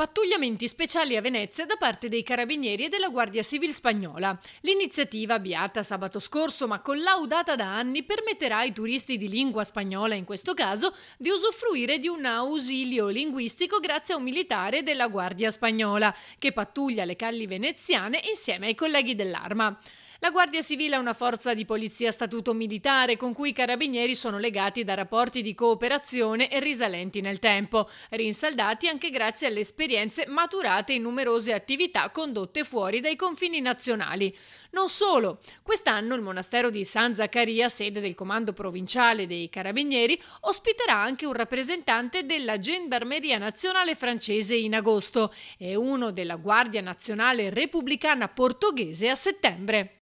Pattugliamenti speciali a Venezia da parte dei carabinieri e della Guardia Civile spagnola. L'iniziativa, avviata sabato scorso ma collaudata da anni, permetterà ai turisti di lingua spagnola, in questo caso, di usufruire di un ausilio linguistico grazie a un militare della Guardia Spagnola, che pattuglia le calli veneziane insieme ai colleghi dell'arma. La Guardia Civile è una forza di polizia statuto militare con cui i carabinieri sono legati da rapporti di cooperazione risalenti nel tempo, rinsaldati anche grazie alle esperienze maturate in numerose attività condotte fuori dai confini nazionali. Non solo, quest'anno il monastero di San Zaccaria, sede del comando provinciale dei carabinieri, ospiterà anche un rappresentante della Gendarmeria Nazionale francese in agosto e uno della Guardia Nazionale Repubblicana Portoghese a settembre.